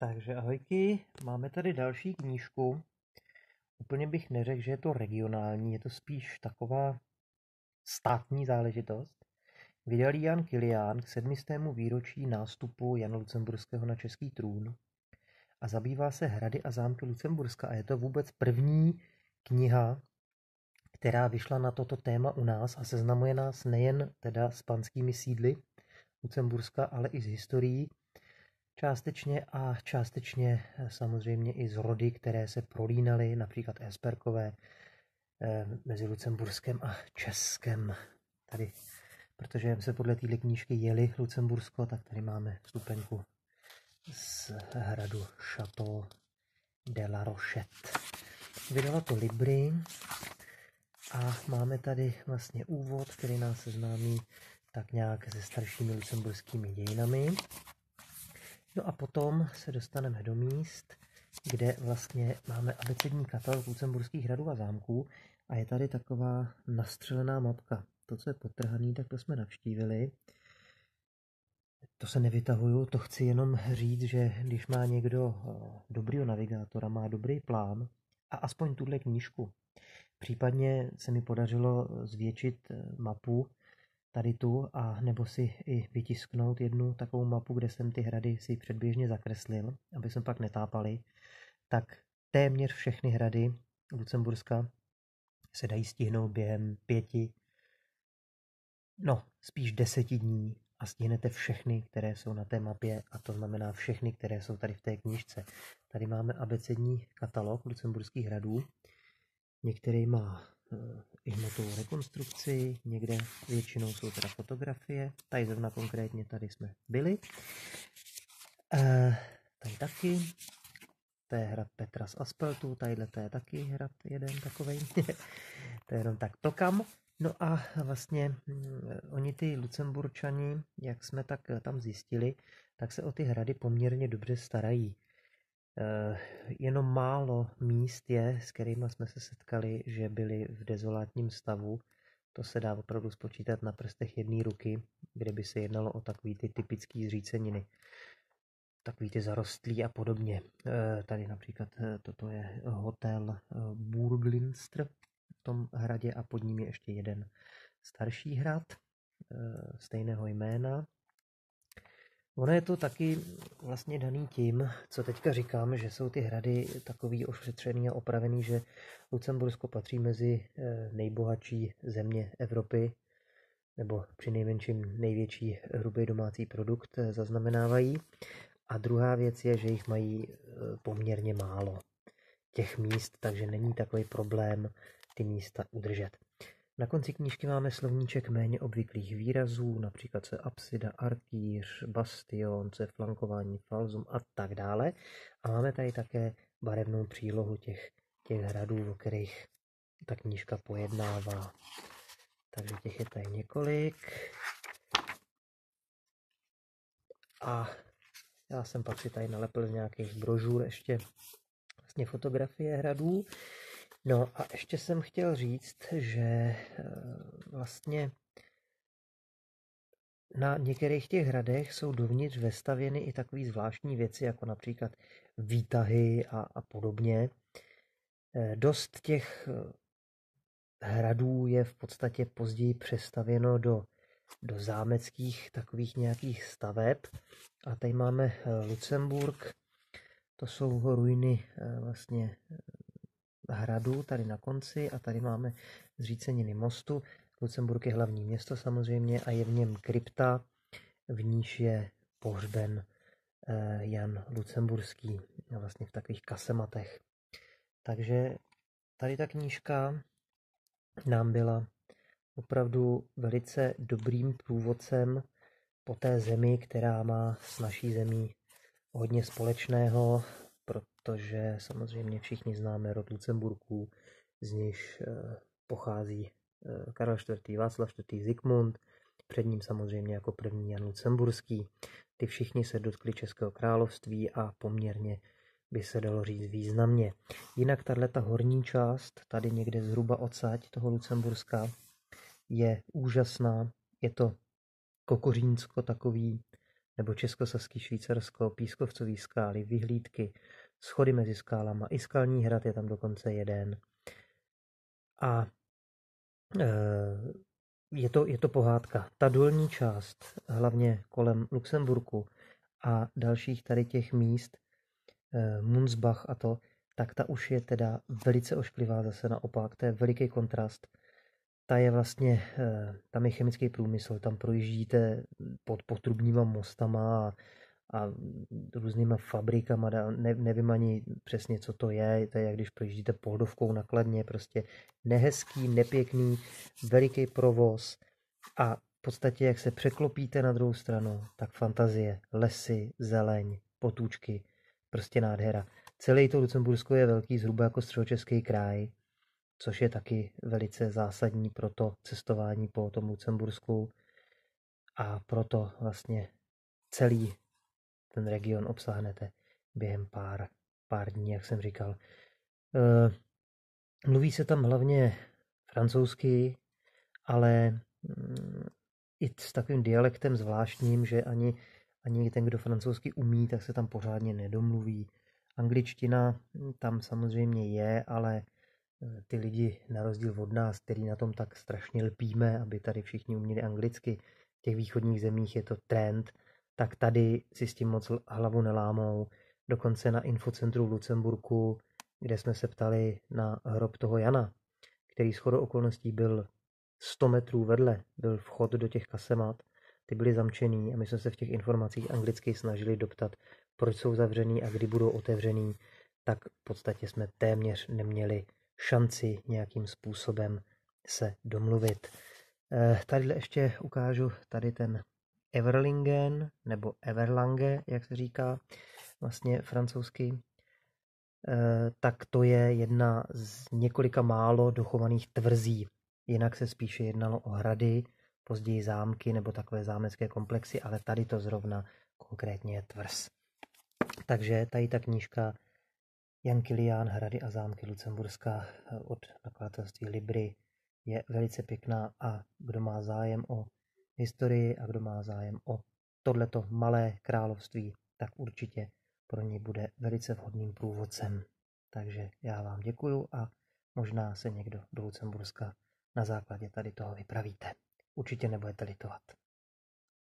Takže ahojky, máme tady další knížku. Úplně bych neřekl, že je to regionální, je to spíš taková státní záležitost. Vydal Jan Kilián k sedmistému výročí nástupu Jana Lucemburského na český trůn a zabývá se hrady a zámky Lucemburska a je to vůbec první kniha, která vyšla na toto téma u nás a seznamuje nás nejen teda s panskými sídly Lucemburska, ale i s historií Částečně a částečně eh, samozřejmě i z rody, které se prolínaly, například Esperkové, eh, mezi Lucemburskem a Českem. Tady, protože se podle téhle knížky jeli Lucembursko, tak tady máme vstupenku z hradu Chateau de la Rochette. Vydala to Libri a máme tady vlastně úvod, který nás seznámí tak nějak se staršími lucemburskými dějinami. No a potom se dostaneme do míst, kde vlastně máme abecední katalog lucemburských hradů a zámků a je tady taková nastřelená mapka. To, co je potrhaný, tak to jsme navštívili. To se nevytahuju, to chci jenom říct, že když má někdo eh, dobrýho navigátora, má dobrý plán a aspoň tuhle knížku. Případně se mi podařilo zvětšit eh, mapu tady tu a nebo si i vytisknout jednu takovou mapu, kde jsem ty hrady si předběžně zakreslil, aby jsme pak netápali, tak téměř všechny hrady Lucemburska se dají stihnout během pěti, no spíš deseti dní a stihnete všechny, které jsou na té mapě a to znamená všechny, které jsou tady v té knižce. Tady máme abecední katalog lucemburských hradů. Některý má i eh, hmotovou rekonstrukci, někde většinou jsou teda fotografie, tady zrovna konkrétně tady jsme byli. E, tady taky, to je hrad Petra z Aspeltu, tadyhle to je taky hrad jeden takový. to je jenom tak plkam. No a vlastně mm, oni ty Lucemburčani, jak jsme tak tam zjistili, tak se o ty hrady poměrně dobře starají. Eh, jenom málo míst je, s kterými jsme se setkali, že byli v dezolátním stavu. To se dá opravdu spočítat na prstech jedné ruky, kde by se jednalo o takové ty typické zříceniny. Takový ty zarostlý a podobně. Eh, tady například eh, toto je hotel Burglinstr, v tom hradě a pod ním je ještě jeden starší hrad stejného jména, Ono je to taky vlastně daný tím, co teďka říkám, že jsou ty hrady takový ošetřený a opravený, že Lucembursko patří mezi eh, nejbohatší země Evropy, nebo při nejmenším největší hrubý domácí produkt eh, zaznamenávají. A druhá věc je, že jich mají eh, poměrně málo těch míst, takže není takový problém ty místa udržet. Na konci knížky máme slovníček méně obvyklých výrazů, například se absida, arkýř, bastion, se flankování, falzum a tak dále. A máme tady také barevnou přílohu těch, těch hradů, o kterých ta knížka pojednává. Takže těch je tady několik. A já jsem pak si tady nalepil z nějakých brožur ještě vlastně fotografie hradů. No a ještě jsem chtěl říct, že eh, vlastně na některých těch hradech jsou dovnitř vestavěny i takové zvláštní věci, jako například výtahy a, a podobně. Eh, dost těch eh, hradů je v podstatě později přestavěno do, do zámeckých takových nějakých staveb. A tady máme Lucemburg, to jsou ruiny vlastně hradu tady na konci a tady máme zříceniny mostu. Lucemburg je hlavní město samozřejmě a je v něm krypta, v níž je pohřben eh, Jan Lucemburský vlastně v takových kasematech. Takže tady ta knížka nám byla opravdu velice dobrým průvodcem po té zemi, která má s naší zemí hodně společného protože samozřejmě všichni známe rod Lucemburků, z níž eh, pochází eh, Karel IV., Václav IV. Zikmund, před ním samozřejmě jako první Jan Lucemburský. Ty všichni se dotkli Českého království a poměrně by se dalo říct významně. Jinak tahle horní část, tady někde zhruba odsaď toho Lucemburska, je úžasná. Je to Kokořínsko takový, nebo Českosaský Švýcarsko, Pískovcový skály, vyhlídky, schody mezi skálama. I skalní hrad je tam dokonce jeden. A e, je, to, je to pohádka. Ta dolní část, hlavně kolem Luxemburku a dalších tady těch míst, e, eh, Munzbach a to, tak ta už je teda velice ošklivá zase naopak. To je veliký kontrast. Ta je vlastně, eh, tam je chemický průmysl, tam projíždíte pod potrubníma mostama a a různýma fabrikama, ne, nevím ani přesně, co to je, to je jak když projíždíte poldovkou nakladně, prostě nehezký, nepěkný, veliký provoz a v podstatě, jak se překlopíte na druhou stranu, tak fantazie, lesy, zeleň, potůčky, prostě nádhera. Celý to Lucembursko je velký, zhruba jako středočeský kraj, což je taky velice zásadní pro to cestování po tom Lucembursku a proto vlastně celý ten region obsáhnete během pár, pár dní, jak jsem říkal. Eh, mluví se tam hlavně francouzsky, ale mm, i s takovým dialektem zvláštním, že ani, ani ten, kdo francouzsky umí, tak se tam pořádně nedomluví. Angličtina hm, tam samozřejmě je, ale eh, ty lidi, na rozdíl od nás, který na tom tak strašně lpíme, aby tady všichni uměli anglicky, v těch východních zemích je to trend, tak tady si s tím moc hlavu nelámou. Dokonce na infocentru v Lucemburku, kde jsme se ptali na hrob toho Jana, který shodou okolností byl 100 metrů vedle, byl vchod do těch kasemat, ty byly zamčený a my jsme se v těch informacích anglicky snažili doptat, proč jsou zavřený a kdy budou otevřený, tak v podstatě jsme téměř neměli šanci nějakým způsobem se domluvit. Eh, tady ještě ukážu tady ten Everlingen nebo Everlange, jak se říká vlastně francouzsky, eh, tak to je jedna z několika málo dochovaných tvrzí. Jinak se spíše jednalo o hrady, později zámky nebo takové zámecké komplexy, ale tady to zrovna konkrétně je tvrz. Takže tady ta knížka Jan Kilián, Hrady a zámky Lucemburska eh, od nakladatelství Libry je velice pěkná a kdo má zájem o historii a kdo má zájem o tohleto malé království, tak určitě pro ně bude velice vhodným průvodcem. Takže já vám děkuju a možná se někdo do Lucemburska na základě tady toho vypravíte. Určitě nebudete litovat.